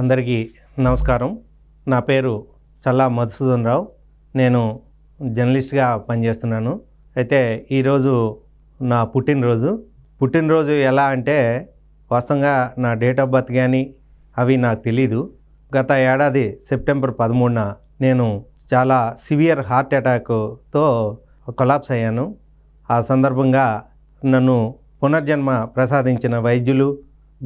అందరికీ నమస్కారం నా పేరు చల్లా మధుసూదన్ రావు నేను జర్నలిస్ట్గా పనిచేస్తున్నాను అయితే ఈరోజు నా పుట్టినరోజు పుట్టినరోజు ఎలా అంటే వాస్తవంగా నా డేట్ ఆఫ్ బర్త్ కానీ అవి నాకు తెలీదు గత ఏడాది సెప్టెంబర్ పదమూడున నేను చాలా సివియర్ హార్ట్ అటాక్తో కొలాప్స్ అయ్యాను ఆ సందర్భంగా నన్ను పునర్జన్మ ప్రసాదించిన వైద్యులు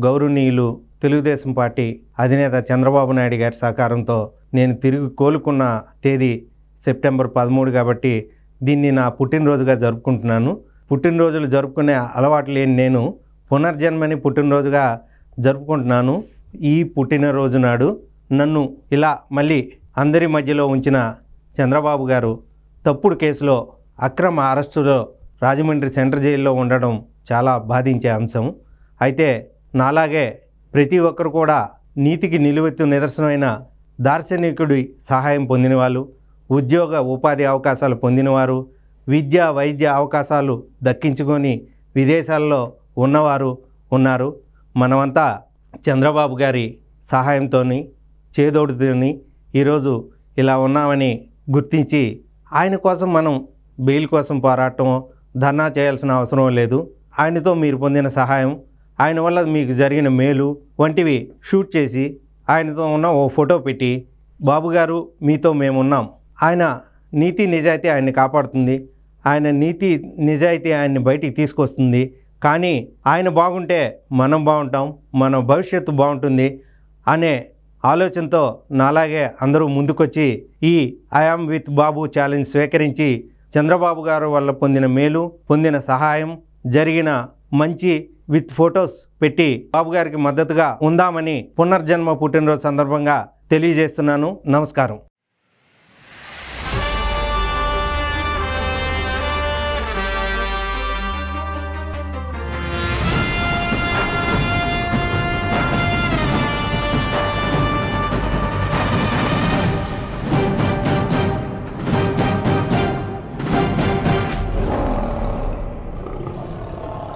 గౌరవనీయులు తెలుగుదేశం పార్టీ అధినేత చంద్రబాబు నాయుడు గారి సహకారంతో నేను తిరిగి కోలుకున్న తేదీ సెప్టెంబర్ పదమూడు కాబట్టి దీన్ని నా పుట్టినరోజుగా జరుపుకుంటున్నాను పుట్టినరోజులు జరుపుకునే అలవాటు లేని నేను పునర్జన్మని పుట్టినరోజుగా జరుపుకుంటున్నాను ఈ పుట్టినరోజు నాడు నన్ను ఇలా మళ్ళీ అందరి మధ్యలో ఉంచిన చంద్రబాబు గారు తప్పుడు కేసులో అక్రమ అరెస్టులో రాజమండ్రి సెంట్రల్ జైల్లో ఉండడం చాలా బాధించే అంశం అయితే నాలాగే ప్రతి ఒక్కరు కూడా నీతికి నిలువెత్తు నిదర్శనమైన దార్శనికుడి సహాయం పొందినవాళ్ళు ఉద్యోగ ఉపాధి అవకాశాలు పొందినవారు విద్య వైద్య అవకాశాలు దక్కించుకొని విదేశాల్లో ఉన్నవారు ఉన్నారు మనమంతా చంద్రబాబు గారి సహాయంతోని చేదోడుతోని ఈరోజు ఇలా ఉన్నామని గుర్తించి ఆయన కోసం మనం బెయిల్ కోసం పోరాటం ధర్నా చేయాల్సిన అవసరం లేదు ఆయనతో మీరు పొందిన సహాయం ఆయన వల్ల మీకు జరిగిన మేలు వంటివి షూట్ చేసి ఆయనతో ఉన్న ఓ ఫోటో పెట్టి బాబుగారు మీతో మేమున్నాం ఆయన నీతి నిజాయితీ ఆయన్ని కాపాడుతుంది ఆయన నీతి నిజాయితీ ఆయన్ని బయటికి తీసుకొస్తుంది కానీ ఆయన బాగుంటే మనం బాగుంటాం మన భవిష్యత్తు బాగుంటుంది అనే ఆలోచనతో నాలాగే అందరూ ముందుకొచ్చి ఈ ఐఆమ్ విత్ బాబు ఛాలెంజ్ స్వీకరించి చంద్రబాబు గారు వల్ల పొందిన మేలు పొందిన సహాయం జరిగిన మంచి విత్ ఫొటోస్ పెట్టి బాబు గారికి మద్దతుగా ఉందామని పునర్జన్మ పుట్టినరోజు సందర్భంగా తెలియజేస్తున్నాను నమస్కారం